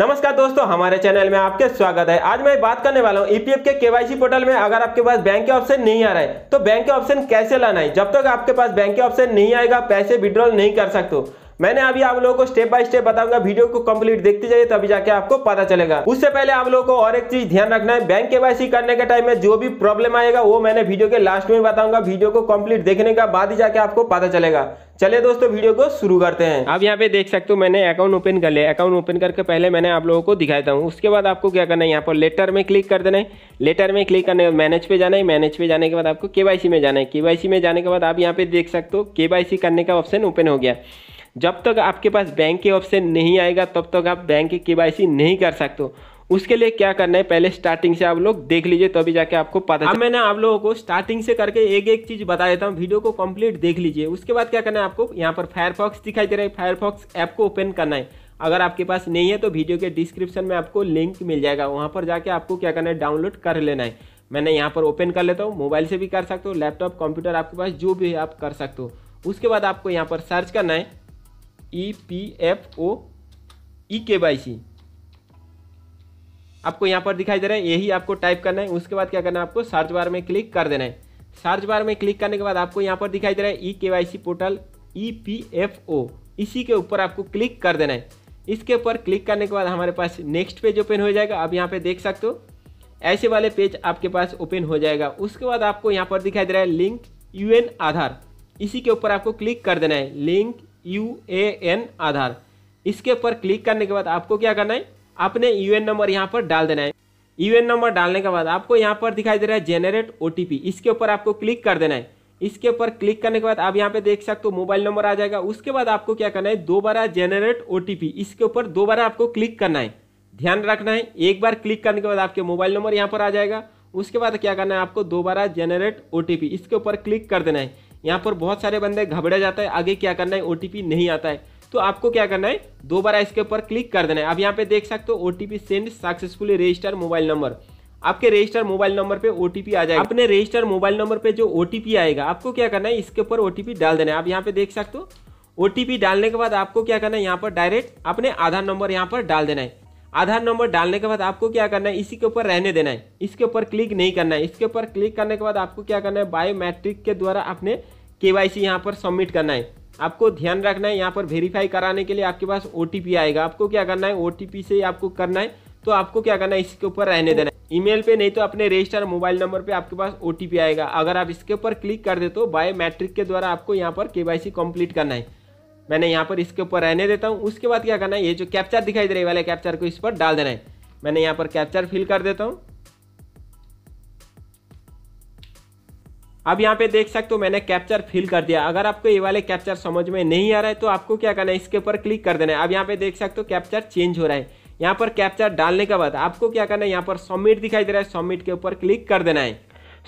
नमस्कार दोस्तों हमारे चैनल में आपके स्वागत है आज मैं बात करने वाला हूँ ईपीएफ e के केवाईसी पोर्टल में अगर आपके पास बैंक के ऑप्शन नहीं आ रहा है तो बैंक के ऑप्शन कैसे लाना है जब तक तो आपके पास बैंक के ऑप्शन नहीं आएगा पैसे विड्रॉल नहीं कर सकते मैंने अभी आप लोगों को स्टेप बाय स्टेप बताऊंगा वीडियो को कंप्लीट देखते जाइए तभी जाके आपको पता चलेगा उससे पहले आप लोगों को और एक चीज ध्यान रखना है बैंक के करने के टाइम में जो भी प्रॉब्लम आएगा वो मैंने वीडियो के लास्ट में बताऊंगा वीडियो को कम्प्लीट देखने का बाद ही जाके आपको पता चलेगा चले दोस्तों वीडियो को शुरू करते हैं आप यहाँ पे देख सकते हो मैंने अकाउंट ओपन कर लिया अकाउंट ओपन करके पहले मैंने आप लोगों को दिखाया हूँ उसके बाद आपको क्या करना है यहाँ पर लेटर में क्लिक कर देना है लेटर में क्लिक करने के मैनेज पे जाना है मैनेज पे जाने के बाद आपको केवाईसी में जाना है केवाईसी में जाने के बाद आप यहाँ पे देख सकते हो केवाईसी करने का ऑप्शन ओपन हो गया जब तक आपके पास बैंक के ऑप्शन नहीं आएगा तब तक आप बैंक की के नहीं कर सकते हो उसके लिए क्या करना है पहले स्टार्टिंग से आप लोग देख लीजिए तभी जाके आपको पता अब मैंने आप लोगों को स्टार्टिंग से करके एक एक चीज़ बता देता हूँ वीडियो को कंप्लीट देख लीजिए उसके बाद क्या करना है आपको यहाँ पर फायरफॉक्स दिखाई दे रहा है फायरफॉक्स ऐप को ओपन करना है अगर आपके पास नहीं है तो वीडियो के डिस्क्रिप्शन में आपको लिंक मिल जाएगा वहाँ पर जाके आपको क्या करना है डाउनलोड कर लेना है मैंने यहाँ पर ओपन कर लेता हूँ मोबाइल से भी कर सकते हो लैपटॉप कंप्यूटर आपके पास जो भी है आप कर सकते हो उसके बाद आपको यहाँ पर सर्च करना है ई पी एफ ओ ई के वाई सी आपको यहाँ पर दिखाई दे रहा है यही आपको टाइप करना है उसके बाद क्या करना है आपको सर्च बार में क्लिक कर देना है सर्च बार में क्लिक करने के बाद आपको यहाँ पर दिखाई दे रहा है E K Y C portal E P F O इसी के ऊपर आपको क्लिक कर देना है इसके ऊपर क्लिक करने के बाद हमारे पास नेक्स्ट पेज ओपन हो जाएगा आप यहाँ पे देख सकते हो ऐसे वाले पेज आपके पास ओपन हो जाएगा उसके बाद आपको यहाँ पर दिखाई दे रहा है लिंक यूएन आधार इसी के ऊपर आपको क्लिक कर देना है link U A N Aadhaar इसके ऊपर क्लिक करने के बाद आपको क्या करना है अपने यू नंबर यहाँ पर डाल देना है यू नंबर डालने के बाद आपको यहाँ पर दिखाई दे रहा है जेनरेट ओ इसके ऊपर आपको क्लिक कर देना है इसके ऊपर क्लिक करने के बाद आप यहाँ पे देख सकते हो मोबाइल नंबर आ जाएगा उसके बाद आपको क्या करना है दोबारा जेनरेट ओ टी पी इसके ऊपर दोबारा आपको क्लिक करना है ध्यान रखना है एक बार क्लिक करने के बाद आपके मोबाइल नंबर यहाँ पर आ जाएगा उसके बाद क्या करना है आपको दोबारा जेनरेट ओ इसके ऊपर क्लिक कर देना है यहाँ पर बहुत सारे बंदे घबरा जाता है आगे क्या करना है ओ नहीं आता है तो आपको क्या करना है दो बार इसके ऊपर क्लिक कर देना है आप यहाँ पे देख सकते हो ओ send successfully register mobile number आपके रजिस्टर मोबाइल नंबर पे ओटीपी आ जाएगा अपने रजिस्टर मोबाइल नंबर पे जो ओटीपी आएगा आपको क्या करना है इसके ऊपर ओटीपी डाल देना है आप यहाँ पे देख सकते हो ओटीपी डालने के बाद आपको क्या करना है यहाँ पर डायरेक्ट अपने आधार नंबर यहाँ पर डाल देना है आधार नंबर डालने के बाद आपको क्या करना है इसी के ऊपर रहने देना है इसके ऊपर क्लिक नहीं करना है इसके ऊपर क्लिक करने के बाद आपको क्या करना है बायोमेट्रिक के द्वारा आपने के वाई सी यहाँ पर सबमिट करना है आपको ध्यान रखना है यहाँ पर वेरीफाई कराने के लिए आपके पास ओ आएगा आपको क्या करना है ओ से आपको करना है तो आपको क्या करना है इसके ऊपर रहने देना है ईमेल पे नहीं तो अपने रजिस्टर मोबाइल नंबर पे आपके पास ओ आएगा अगर आप इसके ऊपर क्लिक कर दे तो बायोमेट्रिक के द्वारा आपको यहाँ पर के कंप्लीट करना है मैंने यहाँ पर इसके ऊपर रहने देता हूँ उसके बाद क्या करना है ये जो कैप्चर दिखाई दे रही वाले कैप्चर को इस पर डाल देना है मैंने यहाँ पर कैप्चर फिल कर देता हूँ अब यहाँ पे देख सकते हो मैंने कैप्चर फिल कर दिया अगर आपको ये वाले कैप्चर समझ में नहीं आ रहा है तो आपको क्या करना है इसके ऊपर क्लिक कर देना है अब यहाँ पे देख सकते हो कैप्चर चेंज हो रहा है यहाँ पर कैप्चर डालने के बाद आपको क्या करना है यहाँ पर सबमिट दिखाई दे रहा है सबमिट के ऊपर क्लिक कर देना है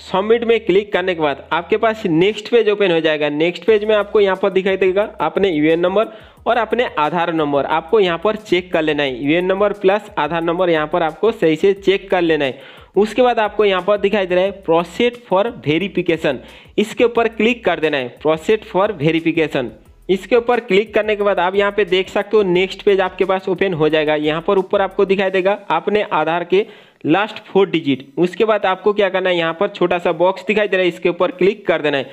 सबमिट में क्लिक करने के बाद आपके पास नेक्स्ट पेज ओपन हो जाएगा नेक्स्ट पेज में आपको यहाँ पर दिखाई देगा अपने यू नंबर और अपने आधार नंबर आपको यहाँ पर चेक कर लेना है U number plus Aadhaar number यहाँ पर आपको सही से चेक कर लेना है उसके बाद आपको यहाँ पर दिखाई दे रहा है प्रोसेट फॉर वेरिफिकेशन इसके ऊपर क्लिक कर देना है प्रोसेट फॉर वेरिफिकेशन इसके ऊपर क्लिक करने के बाद आप यहाँ पे देख सकते हो नेक्स्ट पेज आपके पास ओपन हो जाएगा यहाँ पर ऊपर आपको दिखाई देगा आपने आधार के लास्ट फोर डिजिट उसके बाद आपको क्या करना है यहाँ पर छोटा सा बॉक्स दिखाई दे रहा है इसके ऊपर क्लिक कर देना है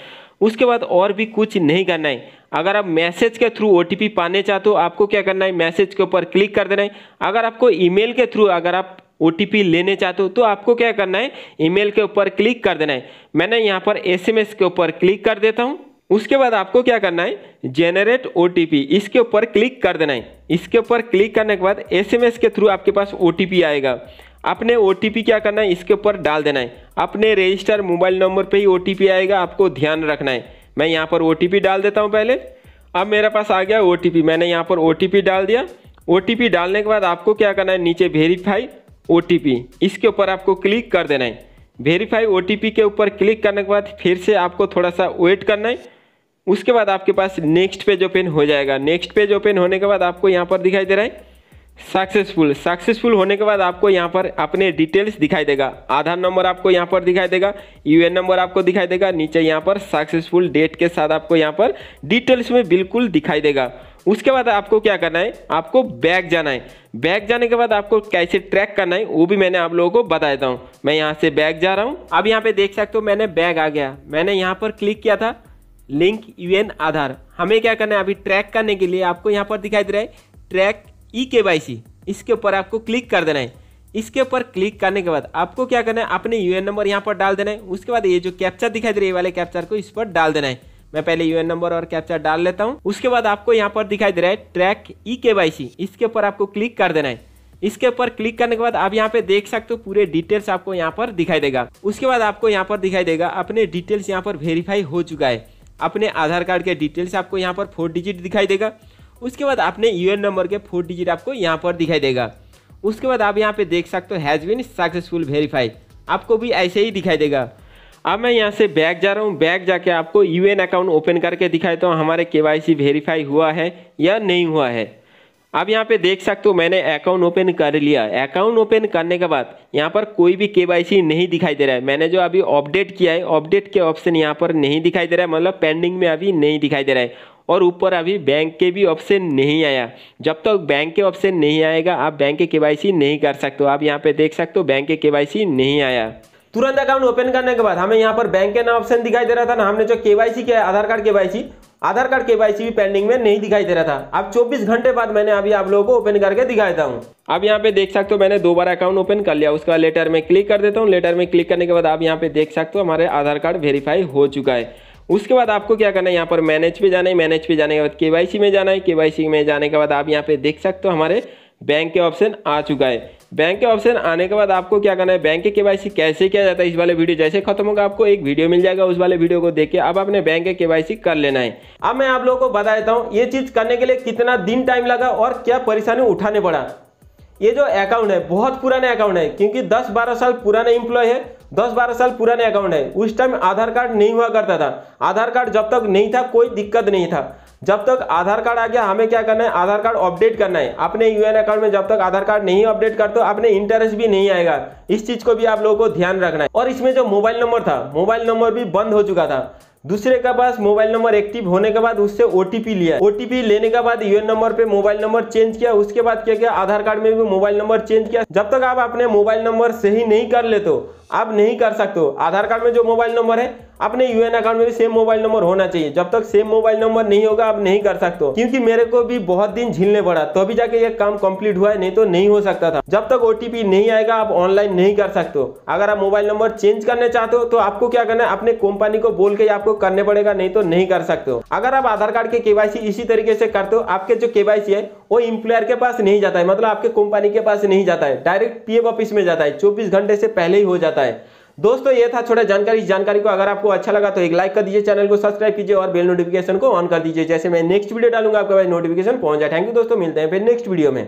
उसके बाद और भी कुछ नहीं करना है अगर आप मैसेज के थ्रू ओ पाने चाहते हो आपको क्या करना है मैसेज के ऊपर क्लिक कर देना है अगर आपको ईमेल के थ्रू अगर आप ओ लेने चाहते हो तो आपको क्या करना है ईमेल के ऊपर क्लिक कर देना है मैंने यहाँ पर एस के ऊपर क्लिक कर देता हूँ उसके बाद आपको क्या करना है जेनरेट ओ इसके ऊपर क्लिक कर देना है इसके ऊपर क्लिक करने के बाद एस के थ्रू आपके पास ओ आएगा आपने ओ क्या करना है इसके ऊपर डाल देना है अपने रजिस्टर मोबाइल नंबर पर ही ओ आएगा आपको ध्यान रखना है मैं यहाँ पर ओ डाल देता हूँ पहले अब मेरे पास आ गया ओ मैंने यहाँ पर ओ डाल दिया ओ डालने के बाद आपको क्या करना है नीचे वेरीफाई ओ इसके ऊपर आपको क्लिक कर देना है वेरीफाई ओ के ऊपर क्लिक करने के बाद फिर से आपको थोड़ा सा वेट करना है उसके बाद आपके पास नेक्स्ट पेज ओपन हो जाएगा नेक्स्ट पेज ओपन होने के बाद आपको यहाँ पर दिखाई दे रहा है सक्सेसफुल सक्सेसफुल होने के बाद आपको यहाँ पर अपने डिटेल्स दिखाई देगा आधार नंबर आपको यहाँ पर दिखाई देगा यूएन नंबर आपको दिखाई देगा नीचे यहाँ पर सक्सेसफुल डेट के साथ आपको यहाँ पर डिटेल्स में बिल्कुल दिखाई देगा उसके बाद आपको क्या करना है आपको बैग जाना है बैग जाने के बाद आपको कैसे ट्रैक करना है वो भी मैंने आप लोगों को बता देता हूँ मैं यहाँ से बैग जा रहा हूँ अब यहाँ पे देख सकते हो मैंने बैग आ गया मैंने यहाँ पर क्लिक किया था लिंक यूएन आधार हमें क्या करना है अभी ट्रैक करने के लिए आपको यहाँ पर दिखाई दे रहा है ट्रैक ई e के इसके ऊपर आपको क्लिक कर देना है इसके ऊपर क्लिक करने के बाद आपको क्या करना है अपने यूएन नंबर यहाँ पर डाल देना है उसके बाद ये जो कैप्चर दिखाई दे रही है वाले कैप्चर को इस पर डाल देना है मैं पहले यूएन नंबर और कैप्चर डाल लेता हूँ उसके बाद आपको यहाँ पर दिखाई दे रहा है ट्रैक ई के इसके ऊपर आपको क्लिक कर देना है इसके ऊपर क्लिक करने के बाद आप यहाँ पे देख सकते हो पूरे डिटेल्स आपको यहाँ पर दिखाई देगा उसके बाद आपको यहाँ पर दिखाई देगा अपने डिटेल्स यहाँ पर वेरीफाई हो चुका है अपने आधार कार्ड के डिटेल्स आपको यहाँ पर फोर डिजिट दिखाई देगा उसके बाद आपने यू नंबर के फोर डिजिट आपको यहाँ पर दिखाई देगा उसके बाद आप यहाँ पे देख सकते हो हैज़ बिन सक्सेसफुल वेरीफाई आपको भी ऐसे ही दिखाई देगा अब मैं यहाँ से बैग जा रहा हूँ बैग जाके आपको यू अकाउंट ओपन करके दिखाता हूँ हमारे के वेरीफाई हुआ है या नहीं हुआ है आप यहाँ पे देख सकते हो मैंने अकाउंट ओपन कर लिया अकाउंट ओपन करने के बाद यहाँ पर कोई भी के नहीं दिखाई दे रहा है मैंने जो अभी अपडेट किया है अपडेट के ऑप्शन यहाँ पर नहीं दिखाई दे रहा है मतलब पेंडिंग में अभी नहीं दिखाई दे रहा है और ऊपर अभी बैंक के भी ऑप्शन नहीं आया जब तक तो बैंक के ऑप्शन नहीं आएगा आप बैंक के केवाईसी नहीं कर सकते आप यहाँ पे देख सकते हो बैंक के केवाईसी नहीं आया तुरंत अकाउंट ओपन करने के बाद हमें यहाँ पर बैंक के ना ऑप्शन दिखाई दे रहा था ना हमने जो केवाईसी किया Aadhaar card KYC Aadhaar card KYC भी पेंडिंग में नहीं दिखाई दे रहा था अब 24 घंटे बाद मैंने अभी आप लोगों को ओपन करके दिखाया हूँ अब यहाँ पे देख सकते हो मैंने दो बार अकाउंट ओपन कर लिया उसका लेटर में क्लिक कर देता हूँ लेटर में क्लिक करने के बाद आप यहाँ पे देख सकते हो हमारे आधार कार्ड वेरीफाई हो चुका है उसके बाद आपको क्या करना है यहाँ पर मैनेज पे जाना है मैनेज पे जाने के बाद के में जाना है के में जाने के बाद आप यहाँ पे देख सकते हो हमारे बैंक के ऑप्शन आ चुका है बैंक के ऑप्शन आने के बाद आपको क्या करना है बैंक के केवाईसी कैसे किया जाता है इस वाले वीडियो जैसे खत्म होगा आपको एक वीडियो मिल जाएगा उस वाले वीडियो को देख के अब आपने बैंक के केवाईसी कर लेना है अब मैं आप लोगों को बता देता हूँ ये चीज करने के लिए कितना दिन टाइम लगा और क्या परेशानी उठाने पड़ा ये जो अकाउंट है बहुत पुराना अकाउंट है क्योंकि दस बारह साल पुराना इम्प्लॉय है दस बारह साल पुराने अकाउंट है उस टाइम आधार कार्ड नहीं हुआ करता था आधार कार्ड जब तक नहीं था कोई दिक्कत नहीं था जब तक आधार कार्ड आ गया हमें क्या करना है आधार कार्ड अपडेट करना है अपने यूएन अकाउंट में जब तक आधार कार्ड नहीं अपडेट करते अपने इंटरेस्ट भी नहीं आएगा इस चीज को भी आप लोगों को ध्यान रखना है और इसमें जो मोबाइल नंबर था मोबाइल नंबर भी बंद हो चुका था दूसरे का पास मोबाइल नंबर एक्टिव होने के बाद उससे ओटीपी लिया ओटीपी लेने के बाद यूएन नंबर पे मोबाइल नंबर चेंज किया उसके बाद क्या किया आधार कार्ड में भी मोबाइल नंबर चेंज किया जब तक आप अपने मोबाइल नंबर सही नहीं कर लेते आप नहीं कर सकते आधार कार्ड में जो मोबाइल नंबर है अपने यूएन अकाउंट में भी सेम मोबाइल नंबर होना चाहिए जब तक सेम मोबाइल नंबर नहीं होगा आप नहीं कर सकते क्योंकि मेरे को भी बहुत दिन झीलने पड़ा तभी अभी जाके ये काम कंप्लीट हुआ है नहीं तो नहीं हो सकता था जब तक ओटीपी नहीं आएगा आप ऑनलाइन नहीं कर सकते हो अगर आप मोबाइल नंबर चेंज करने चाहते हो तो आपको क्या करना है अपने कंपनी को बोल के आपको करने पड़ेगा नहीं तो नहीं कर सकते हो अगर आप आधार कार्ड के केवासी इसी तरीके से करते हो आपके जो केवासी है वो इम्प्लॉयर के पास नहीं जाता है मतलब आपके कंपनी के पास नहीं जाता है डायरेक्ट पीएफ ऑफिस में जाता है चौबीस घंटे से पहले ही हो जाता है दोस्तों ये था छोटा जानकारी इस जानकारी को अगर आपको अच्छा लगा तो एक लाइक कर दीजिए चैनल को सब्सक्राइब कीजिए और बेल नोटिफिकेशन को ऑन कर दीजिए जैसे मैं नेक्स्ट वीडियो डालूंगा आपके पास नोटिफिकेशन पहुंच जाए थैंक यू दोस्तों मिलते हैं फिर नेक्स्ट वीडियो में